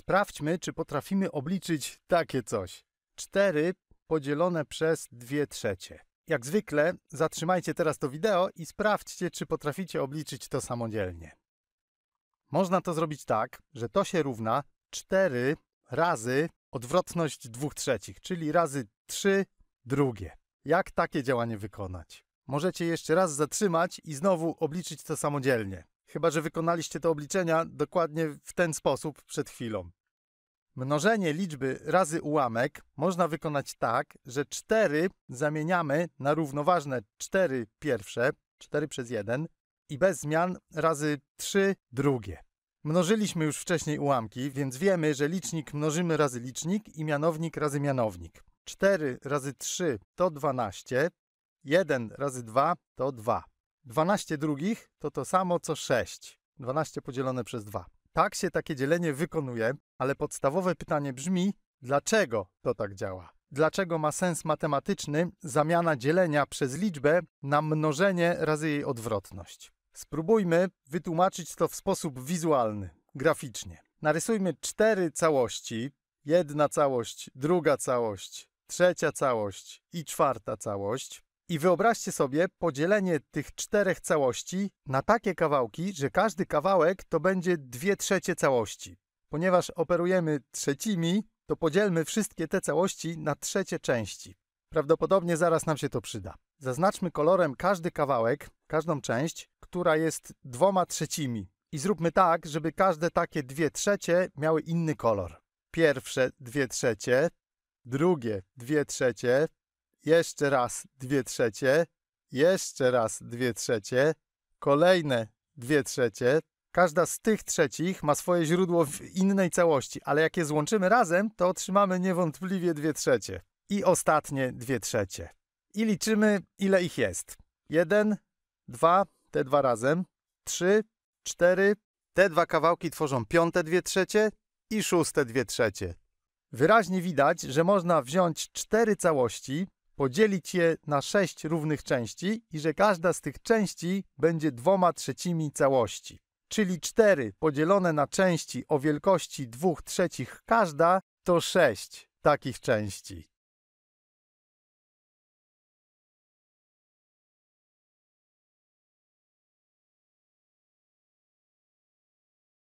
Sprawdźmy, czy potrafimy obliczyć takie coś. 4 podzielone przez 2 trzecie. Jak zwykle, zatrzymajcie teraz to wideo i sprawdźcie, czy potraficie obliczyć to samodzielnie. Można to zrobić tak, że to się równa 4 razy odwrotność 2 trzecich, czyli razy 3 drugie. Jak takie działanie wykonać? Możecie jeszcze raz zatrzymać i znowu obliczyć to samodzielnie chyba że wykonaliście te obliczenia dokładnie w ten sposób przed chwilą. Mnożenie liczby razy ułamek można wykonać tak, że 4 zamieniamy na równoważne 4 pierwsze, 4 przez 1 i bez zmian razy 3 drugie. Mnożyliśmy już wcześniej ułamki, więc wiemy, że licznik mnożymy razy licznik i mianownik razy mianownik. 4 razy 3 to 12, 1 razy 2 to 2. 12 drugich to to samo co 6. 12 podzielone przez 2. Tak się takie dzielenie wykonuje, ale podstawowe pytanie brzmi, dlaczego to tak działa? Dlaczego ma sens matematyczny zamiana dzielenia przez liczbę na mnożenie razy jej odwrotność? Spróbujmy wytłumaczyć to w sposób wizualny, graficznie. Narysujmy cztery całości: jedna całość, druga całość, trzecia całość i czwarta całość. I wyobraźcie sobie podzielenie tych czterech całości na takie kawałki, że każdy kawałek to będzie dwie trzecie całości. Ponieważ operujemy trzecimi, to podzielmy wszystkie te całości na trzecie części. Prawdopodobnie zaraz nam się to przyda. Zaznaczmy kolorem każdy kawałek, każdą część, która jest dwoma trzecimi. I zróbmy tak, żeby każde takie dwie trzecie miały inny kolor. Pierwsze dwie trzecie, drugie dwie trzecie, jeszcze raz dwie trzecie, jeszcze raz dwie trzecie, kolejne dwie trzecie. Każda z tych trzecich ma swoje źródło w innej całości, ale jak je złączymy razem, to otrzymamy niewątpliwie dwie trzecie. I ostatnie dwie trzecie. I liczymy, ile ich jest. Jeden, dwa, te dwa razem, trzy, cztery. Te dwa kawałki tworzą piąte dwie trzecie i szóste dwie trzecie. Wyraźnie widać, że można wziąć cztery całości, podzielić je na sześć równych części i że każda z tych części będzie dwoma trzecimi całości. Czyli 4 podzielone na części o wielkości 2 trzecich każda to 6 takich części.